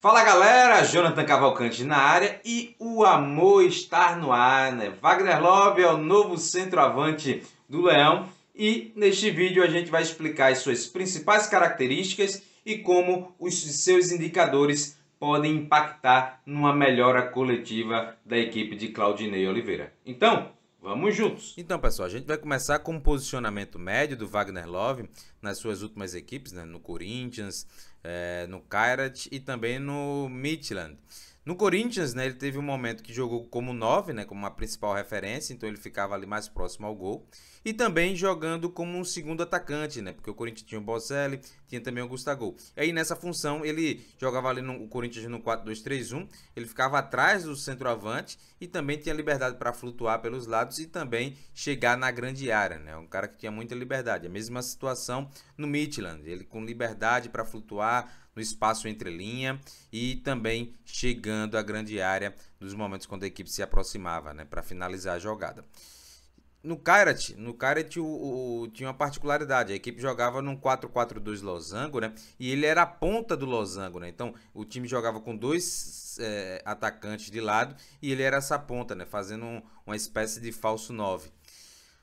Fala galera, Jonathan Cavalcante na área e o amor está no ar, né? Wagner Love é o novo centroavante do Leão e neste vídeo a gente vai explicar as suas principais características e como os seus indicadores podem impactar numa melhora coletiva da equipe de Claudinei Oliveira. Então, Vamos juntos. Então, pessoal, a gente vai começar com o posicionamento médio do Wagner Love nas suas últimas equipes, né? no Corinthians, é, no Kairat e também no Midland. No Corinthians, né, ele teve um momento que jogou como 9, né, como uma principal referência, então ele ficava ali mais próximo ao gol. E também jogando como um segundo atacante, né, porque o Corinthians tinha o Bozelli, tinha também o Gustavo. E aí nessa função ele jogava ali no Corinthians no 4-2-3-1, ele ficava atrás do centroavante e também tinha liberdade para flutuar pelos lados e também chegar na grande área, né, é um cara que tinha muita liberdade. A mesma situação no Midland. Ele com liberdade para flutuar no espaço entre linha e também chegando à grande área nos momentos quando a equipe se aproximava né, para finalizar a jogada. No Kairat, no Kairat o, o, o, tinha uma particularidade, a equipe jogava num 4-4-2 losango, né? E ele era a ponta do losango, né? Então, o time jogava com dois é, atacantes de lado e ele era essa ponta, né? Fazendo um, uma espécie de falso 9.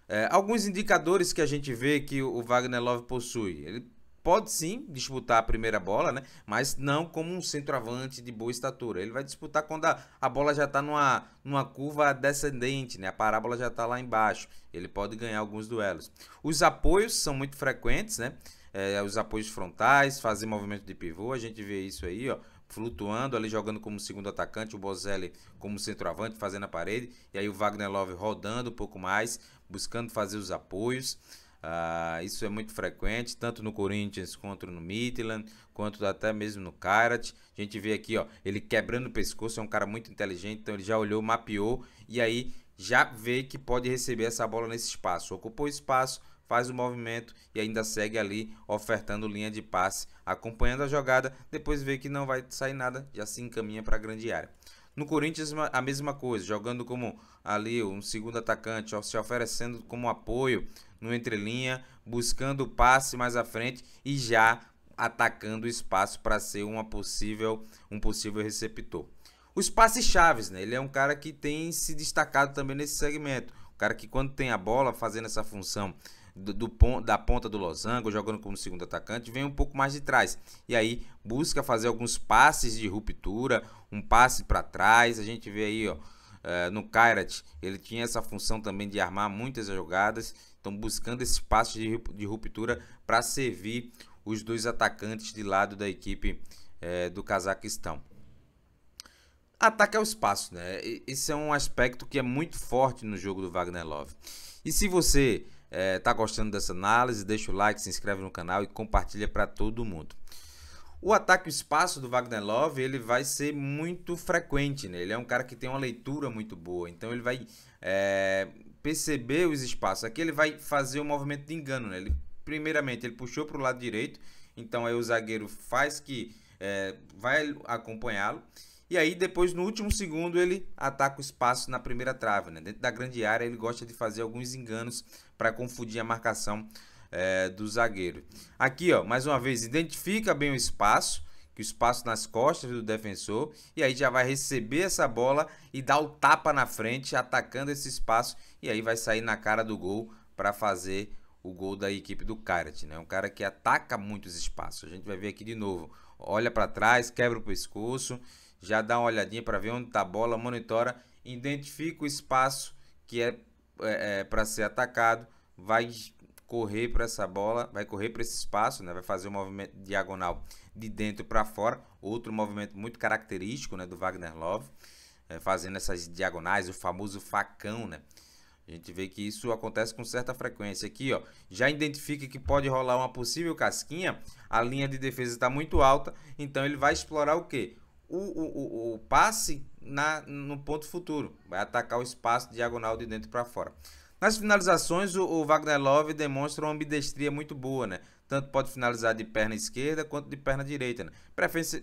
É, alguns indicadores que a gente vê que o Wagner Love possui. Ele pode sim disputar a primeira bola, né? Mas não como um centroavante de boa estatura. Ele vai disputar quando a, a bola já está numa, numa curva descendente, né? A parábola já está lá embaixo. Ele pode ganhar alguns duelos. Os apoios são muito frequentes, né? É, os apoios frontais, fazer movimento de pivô, a gente vê isso aí, ó flutuando ali, jogando como segundo atacante, o Bozelli como centroavante, fazendo a parede, e aí o Wagner Love rodando um pouco mais buscando fazer os apoios. Uh, isso é muito frequente, tanto no Corinthians quanto no Midland, quanto até mesmo no Kairat. A gente vê aqui, ó, ele quebrando o pescoço, é um cara muito inteligente, então ele já olhou, mapeou e aí já vê que pode receber essa bola nesse espaço. Ocupou espaço, faz o movimento e ainda segue ali ofertando linha de passe, acompanhando a jogada, depois vê que não vai sair nada, já se encaminha para a grande área. No Corinthians, a mesma coisa, jogando como ali um segundo atacante, se oferecendo como apoio no entrelinha, buscando o passe mais à frente e já atacando o espaço para ser uma possível, um possível receptor. Os passes chaves, né? Ele é um cara que tem se destacado também nesse segmento. O cara que quando tem a bola fazendo essa função do, do, da ponta do losango, jogando como segundo atacante, vem um pouco mais de trás. E aí busca fazer alguns passes de ruptura, um passe para trás. A gente vê aí, ó, eh, no Kairat, ele tinha essa função também de armar muitas jogadas. Então, buscando esses passes de, de ruptura para servir os dois atacantes de lado da equipe é, do Cazaquistão. Ataque ao espaço, né? Esse é um aspecto que é muito forte no jogo do Wagner Love. E se você é, tá gostando dessa análise? Deixa o like, se inscreve no canal e compartilha para todo mundo. O ataque espaço do Wagner Love ele vai ser muito frequente, né? Ele é um cara que tem uma leitura muito boa, então ele vai é, perceber os espaços. Aqui ele vai fazer o um movimento de engano, né? Ele, primeiramente ele puxou para o lado direito, então aí o zagueiro faz que é, vai acompanhá-lo e aí depois no último segundo ele ataca o espaço na primeira trave, né? Dentro da grande área ele gosta de fazer alguns enganos para confundir a marcação é, do zagueiro. Aqui, ó, mais uma vez, identifica bem o espaço, que o espaço nas costas do defensor, e aí já vai receber essa bola e dar o tapa na frente, atacando esse espaço, e aí vai sair na cara do gol para fazer o gol da equipe do Karat, né? Um cara que ataca muitos espaços. A gente vai ver aqui de novo. Olha para trás, quebra o pescoço já dá uma olhadinha para ver onde está a bola, monitora, identifica o espaço que é, é, é para ser atacado, vai correr para essa bola, vai correr para esse espaço, né? vai fazer um movimento diagonal de dentro para fora, outro movimento muito característico né, do Wagner Love, é, fazendo essas diagonais, o famoso facão, né? A gente vê que isso acontece com certa frequência aqui, ó. Já identifica que pode rolar uma possível casquinha, a linha de defesa está muito alta, então ele vai explorar o quê? o, o, o, passe na, no ponto futuro. Vai atacar o espaço diagonal de dentro para fora. Nas finalizações, o, o, Wagner Love demonstra uma ambidestria muito boa, né? Tanto pode finalizar de perna esquerda quanto de perna direita. Né?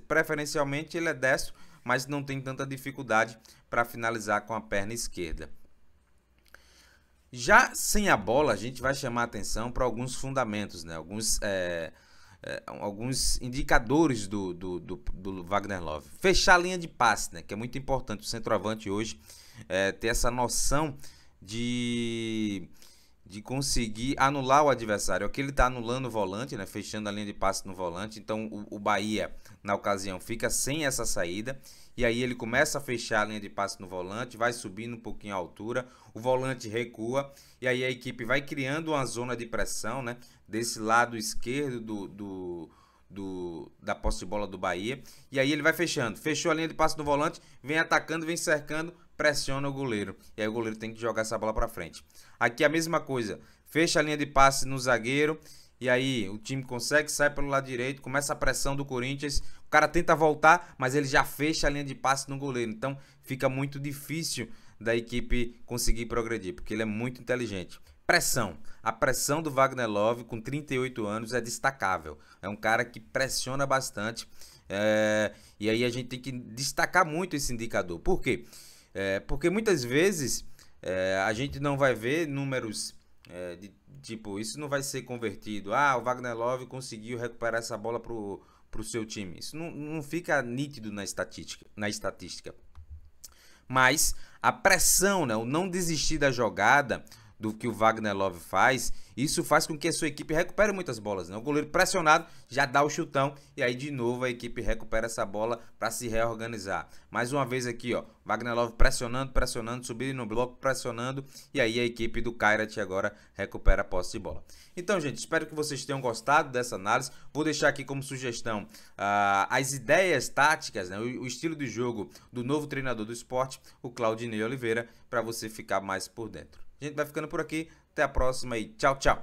preferencialmente ele é destro, mas não tem tanta dificuldade para finalizar com a perna esquerda. Já sem a bola, a gente vai chamar atenção para alguns fundamentos, né? Alguns. É é, alguns indicadores do, do, do, do, Wagner Love. Fechar a linha de passe, né? Que é muito importante. O centroavante hoje é, ter essa noção de de conseguir anular o adversário. Aqui ele está anulando o volante, né? fechando a linha de passe no volante. Então o, o, Bahia, na ocasião, fica sem essa saída. E aí ele começa a fechar a linha de passe no volante, vai subindo um pouquinho a altura, o volante recua. E aí a equipe vai criando uma zona de pressão né? desse lado esquerdo do, do do, da posse de bola do Bahia. E aí ele vai fechando. Fechou a linha de passe do volante, vem atacando, vem cercando pressiona o goleiro. E aí o goleiro tem que jogar essa bola para frente. Aqui a mesma coisa. Fecha a linha de passe no zagueiro. E aí o time consegue, sai pelo lado direito, começa a pressão do Corinthians. O cara tenta voltar, mas ele já fecha a linha de passe no goleiro. Então fica muito difícil da equipe conseguir progredir, porque ele é muito inteligente. Pressão. A pressão do Wagner Love, com 38 anos, é destacável. É um cara que pressiona bastante. É... E aí a gente tem que destacar muito esse indicador. Por quê? Porque é, porque muitas vezes é, a gente não vai ver números é, de, tipo, isso não vai ser convertido. Ah, o Wagner Love conseguiu recuperar essa bola pro, pro seu time. Isso não, não fica nítido na estatística. Na estatística. Mas a pressão, né, o não desistir da jogada, do que o Wagner Love faz, isso faz com que a sua equipe recupere muitas bolas. Né? O goleiro pressionado já dá o chutão e aí de novo a equipe recupera essa bola para se reorganizar. Mais uma vez aqui, ó, Wagner Love pressionando, pressionando, subindo no bloco, pressionando e aí a equipe do Kairat agora recupera a posse de bola. Então, gente, espero que vocês tenham gostado dessa análise. Vou deixar aqui como sugestão uh, as ideias táticas, né? o, o, estilo de jogo do novo treinador do esporte, o Claudinei Oliveira, para você ficar mais por dentro. A gente vai ficando por aqui. Até a próxima e tchau, tchau.